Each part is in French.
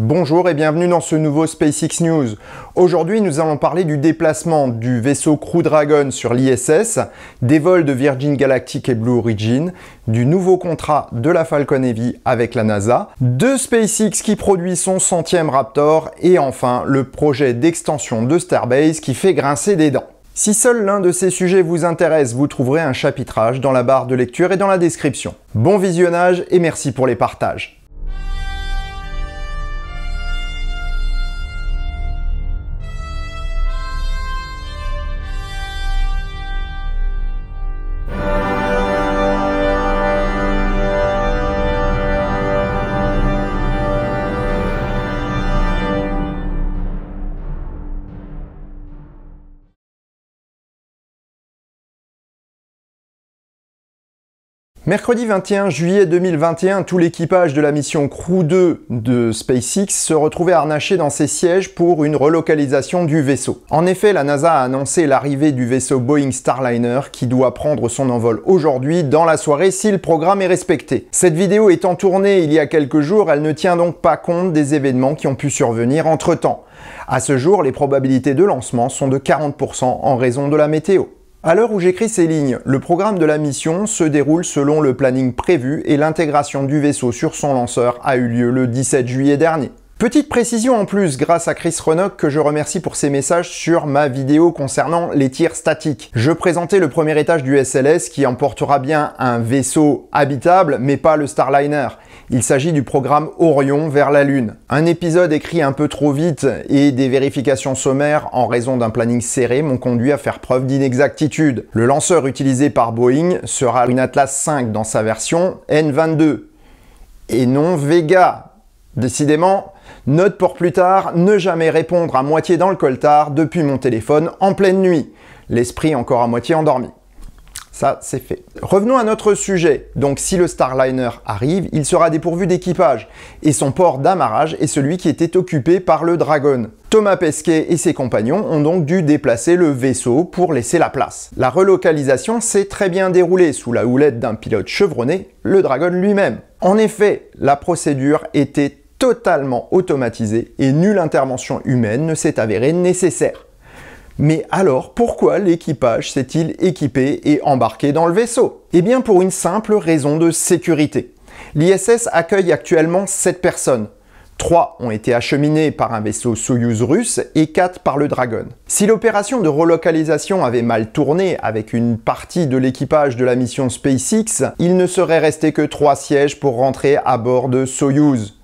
Bonjour et bienvenue dans ce nouveau SpaceX News. Aujourd'hui, nous allons parler du déplacement du vaisseau Crew Dragon sur l'ISS, des vols de Virgin Galactic et Blue Origin, du nouveau contrat de la Falcon Heavy avec la NASA, de SpaceX qui produit son centième Raptor et enfin le projet d'extension de Starbase qui fait grincer des dents. Si seul l'un de ces sujets vous intéresse, vous trouverez un chapitrage dans la barre de lecture et dans la description. Bon visionnage et merci pour les partages. Mercredi 21 juillet 2021, tout l'équipage de la mission Crew 2 de SpaceX se retrouvait harnaché dans ses sièges pour une relocalisation du vaisseau. En effet, la NASA a annoncé l'arrivée du vaisseau Boeing Starliner qui doit prendre son envol aujourd'hui dans la soirée si le programme est respecté. Cette vidéo étant tournée il y a quelques jours, elle ne tient donc pas compte des événements qui ont pu survenir entre-temps. À ce jour, les probabilités de lancement sont de 40% en raison de la météo. À l'heure où j'écris ces lignes, le programme de la mission se déroule selon le planning prévu et l'intégration du vaisseau sur son lanceur a eu lieu le 17 juillet dernier. Petite précision en plus grâce à Chris Renock que je remercie pour ses messages sur ma vidéo concernant les tirs statiques. Je présentais le premier étage du SLS qui emportera bien un vaisseau habitable mais pas le Starliner. Il s'agit du programme Orion vers la Lune. Un épisode écrit un peu trop vite et des vérifications sommaires en raison d'un planning serré m'ont conduit à faire preuve d'inexactitude. Le lanceur utilisé par Boeing sera une Atlas 5 dans sa version N22 et non Vega. Décidément, Note pour plus tard, ne jamais répondre à moitié dans le coltard depuis mon téléphone en pleine nuit. L'esprit encore à moitié endormi. Ça, c'est fait. Revenons à notre sujet. Donc, si le Starliner arrive, il sera dépourvu d'équipage, et son port d'amarrage est celui qui était occupé par le Dragon. Thomas Pesquet et ses compagnons ont donc dû déplacer le vaisseau pour laisser la place. La relocalisation s'est très bien déroulée sous la houlette d'un pilote chevronné, le Dragon lui-même. En effet, la procédure était totalement automatisé et nulle intervention humaine ne s'est avérée nécessaire. Mais alors, pourquoi l'équipage s'est-il équipé et embarqué dans le vaisseau Eh bien pour une simple raison de sécurité. L'ISS accueille actuellement 7 personnes. 3 ont été acheminées par un vaisseau Soyuz russe et 4 par le Dragon. Si l'opération de relocalisation avait mal tourné avec une partie de l'équipage de la mission SpaceX, il ne serait resté que 3 sièges pour rentrer à bord de Soyuz.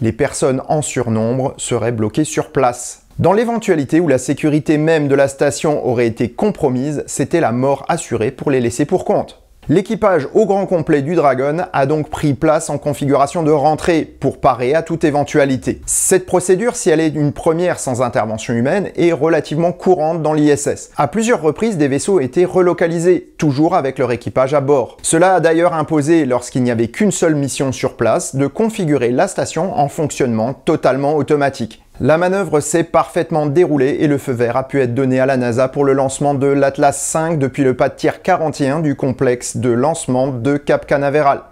Les personnes en surnombre seraient bloquées sur place. Dans l'éventualité où la sécurité même de la station aurait été compromise, c'était la mort assurée pour les laisser pour compte. L'équipage au grand complet du Dragon a donc pris place en configuration de rentrée pour parer à toute éventualité. Cette procédure, si elle est une première sans intervention humaine, est relativement courante dans l'ISS. À plusieurs reprises, des vaisseaux étaient relocalisés, toujours avec leur équipage à bord. Cela a d'ailleurs imposé, lorsqu'il n'y avait qu'une seule mission sur place, de configurer la station en fonctionnement totalement automatique. La manœuvre s'est parfaitement déroulée et le feu vert a pu être donné à la NASA pour le lancement de l'Atlas V depuis le pas de tir 41 du complexe de lancement de Cap Canaveral.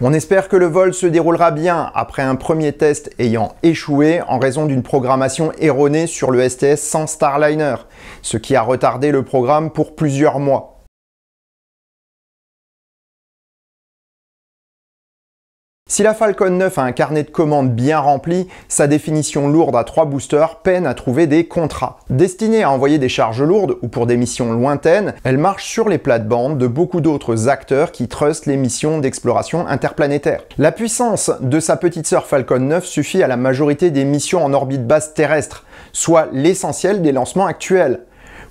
On espère que le vol se déroulera bien après un premier test ayant échoué en raison d'une programmation erronée sur le STS sans Starliner, ce qui a retardé le programme pour plusieurs mois. Si la Falcon 9 a un carnet de commandes bien rempli, sa définition lourde à 3 boosters peine à trouver des contrats. Destinée à envoyer des charges lourdes ou pour des missions lointaines, elle marche sur les plates-bandes de beaucoup d'autres acteurs qui trustent les missions d'exploration interplanétaire. La puissance de sa petite sœur Falcon 9 suffit à la majorité des missions en orbite basse terrestre, soit l'essentiel des lancements actuels.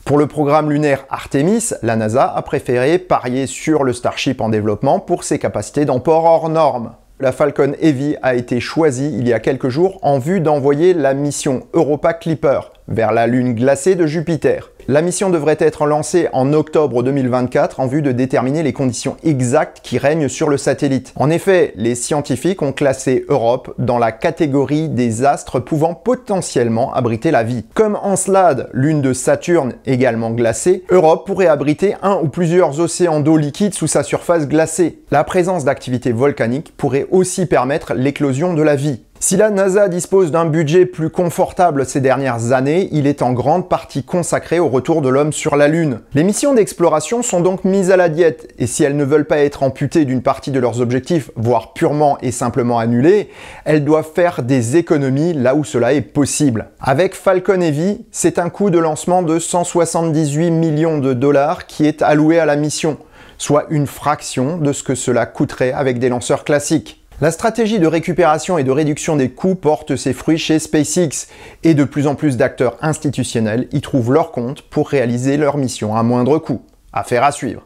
Pour le programme lunaire Artemis, la NASA a préféré parier sur le Starship en développement pour ses capacités d'emport hors normes la Falcon Heavy a été choisie il y a quelques jours en vue d'envoyer la mission Europa Clipper vers la Lune glacée de Jupiter. La mission devrait être lancée en octobre 2024 en vue de déterminer les conditions exactes qui règnent sur le satellite. En effet, les scientifiques ont classé Europe dans la catégorie des astres pouvant potentiellement abriter la vie. Comme Encelade, lune de Saturne également glacée, Europe pourrait abriter un ou plusieurs océans d'eau liquide sous sa surface glacée. La présence d'activités volcaniques pourrait aussi permettre l'éclosion de la vie. Si la NASA dispose d'un budget plus confortable ces dernières années, il est en grande partie consacré au retour de l'homme sur la Lune. Les missions d'exploration sont donc mises à la diète, et si elles ne veulent pas être amputées d'une partie de leurs objectifs, voire purement et simplement annulées, elles doivent faire des économies là où cela est possible. Avec Falcon Heavy, c'est un coût de lancement de 178 millions de dollars qui est alloué à la mission, soit une fraction de ce que cela coûterait avec des lanceurs classiques. La stratégie de récupération et de réduction des coûts porte ses fruits chez SpaceX et de plus en plus d'acteurs institutionnels y trouvent leur compte pour réaliser leur mission à moindre coût. Affaire à suivre.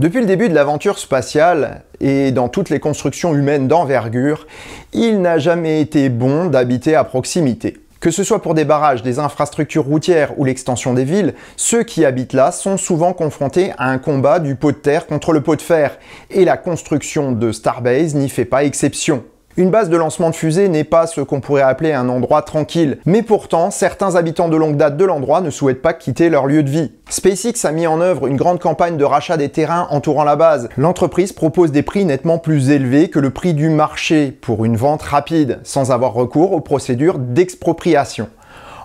Depuis le début de l'aventure spatiale et dans toutes les constructions humaines d'envergure, il n'a jamais été bon d'habiter à proximité. Que ce soit pour des barrages, des infrastructures routières ou l'extension des villes, ceux qui habitent là sont souvent confrontés à un combat du pot de terre contre le pot de fer, et la construction de Starbase n'y fait pas exception. Une base de lancement de fusée n'est pas ce qu'on pourrait appeler un endroit tranquille, mais pourtant, certains habitants de longue date de l'endroit ne souhaitent pas quitter leur lieu de vie. SpaceX a mis en œuvre une grande campagne de rachat des terrains entourant la base. L'entreprise propose des prix nettement plus élevés que le prix du marché pour une vente rapide, sans avoir recours aux procédures d'expropriation.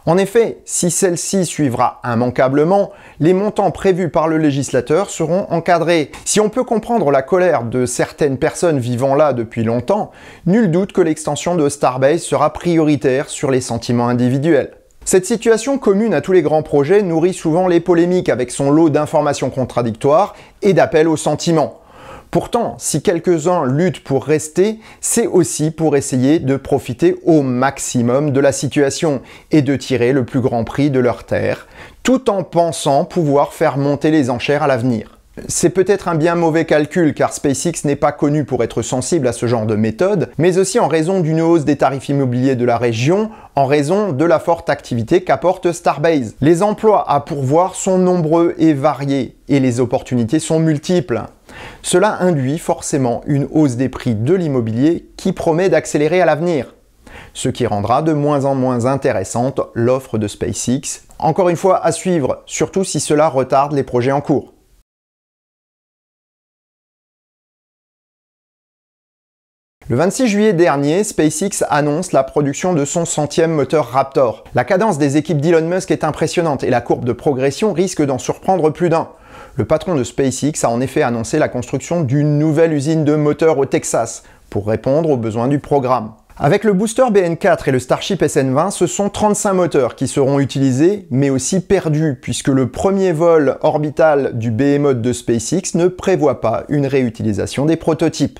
En effet, si celle-ci suivra immanquablement, les montants prévus par le législateur seront encadrés. Si on peut comprendre la colère de certaines personnes vivant là depuis longtemps, nul doute que l'extension de Starbase sera prioritaire sur les sentiments individuels. Cette situation commune à tous les grands projets nourrit souvent les polémiques avec son lot d'informations contradictoires et d'appels aux sentiments. Pourtant, si quelques-uns luttent pour rester, c'est aussi pour essayer de profiter au maximum de la situation et de tirer le plus grand prix de leur terre, tout en pensant pouvoir faire monter les enchères à l'avenir. C'est peut-être un bien mauvais calcul car SpaceX n'est pas connu pour être sensible à ce genre de méthode, mais aussi en raison d'une hausse des tarifs immobiliers de la région, en raison de la forte activité qu'apporte Starbase. Les emplois à pourvoir sont nombreux et variés, et les opportunités sont multiples. Cela induit forcément une hausse des prix de l'immobilier qui promet d'accélérer à l'avenir, ce qui rendra de moins en moins intéressante l'offre de SpaceX, encore une fois à suivre, surtout si cela retarde les projets en cours. Le 26 juillet dernier, SpaceX annonce la production de son centième moteur Raptor. La cadence des équipes d'Elon Musk est impressionnante et la courbe de progression risque d'en surprendre plus d'un. Le patron de SpaceX a en effet annoncé la construction d'une nouvelle usine de moteurs au Texas pour répondre aux besoins du programme. Avec le booster BN4 et le Starship SN20, ce sont 35 moteurs qui seront utilisés, mais aussi perdus, puisque le premier vol orbital du Behemoth de SpaceX ne prévoit pas une réutilisation des prototypes.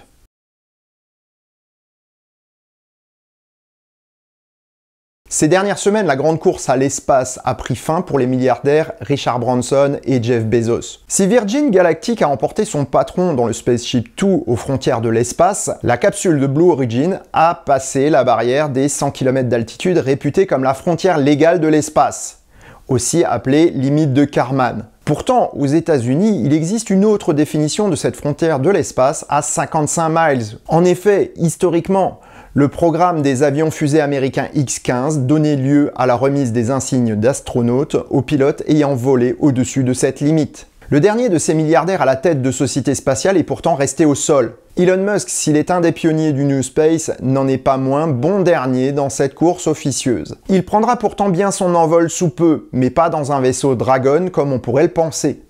Ces dernières semaines, la grande course à l'espace a pris fin pour les milliardaires Richard Branson et Jeff Bezos. Si Virgin Galactic a emporté son patron dans le Spaceship 2 aux frontières de l'espace, la capsule de Blue Origin a passé la barrière des 100 km d'altitude réputée comme la frontière légale de l'espace, aussi appelée limite de Karman. Pourtant, aux États-Unis, il existe une autre définition de cette frontière de l'espace à 55 miles. En effet, historiquement, le programme des avions fusées américains X-15 donnait lieu à la remise des insignes d'astronautes aux pilotes ayant volé au-dessus de cette limite. Le dernier de ces milliardaires à la tête de société spatiale est pourtant resté au sol. Elon Musk, s'il est un des pionniers du New Space, n'en est pas moins bon dernier dans cette course officieuse. Il prendra pourtant bien son envol sous peu, mais pas dans un vaisseau Dragon comme on pourrait le penser.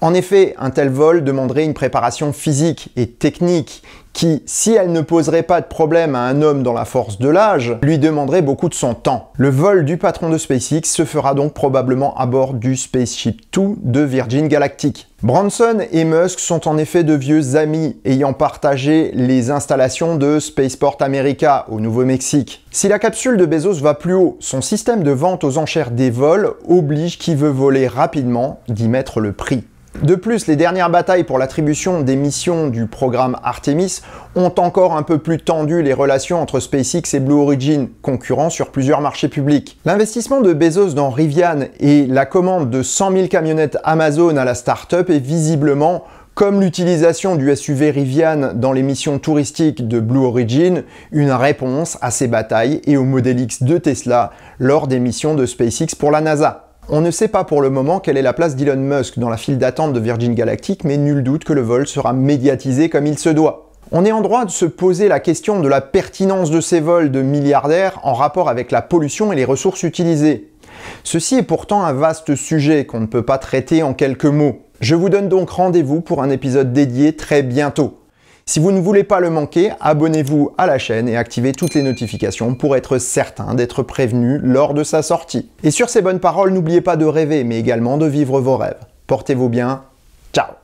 En effet, un tel vol demanderait une préparation physique et technique qui, si elle ne poserait pas de problème à un homme dans la force de l'âge, lui demanderait beaucoup de son temps. Le vol du patron de SpaceX se fera donc probablement à bord du Spaceship 2 de Virgin Galactic. Branson et Musk sont en effet de vieux amis, ayant partagé les installations de Spaceport America au Nouveau-Mexique. Si la capsule de Bezos va plus haut, son système de vente aux enchères des vols oblige qui veut voler rapidement d'y mettre le prix. De plus, les dernières batailles pour l'attribution des missions du programme Artemis ont encore un peu plus tendu les relations entre SpaceX et Blue Origin, concurrents sur plusieurs marchés publics. L'investissement de Bezos dans Rivian et la commande de 100 000 camionnettes Amazon à la startup est visiblement comme l'utilisation du SUV Rivian dans les missions touristiques de Blue Origin, une réponse à ces batailles et au Model X de Tesla lors des missions de SpaceX pour la NASA. On ne sait pas pour le moment quelle est la place d'Elon Musk dans la file d'attente de Virgin Galactic, mais nul doute que le vol sera médiatisé comme il se doit. On est en droit de se poser la question de la pertinence de ces vols de milliardaires en rapport avec la pollution et les ressources utilisées. Ceci est pourtant un vaste sujet qu'on ne peut pas traiter en quelques mots. Je vous donne donc rendez-vous pour un épisode dédié très bientôt. Si vous ne voulez pas le manquer, abonnez-vous à la chaîne et activez toutes les notifications pour être certain d'être prévenu lors de sa sortie. Et sur ces bonnes paroles, n'oubliez pas de rêver, mais également de vivre vos rêves. Portez-vous bien, ciao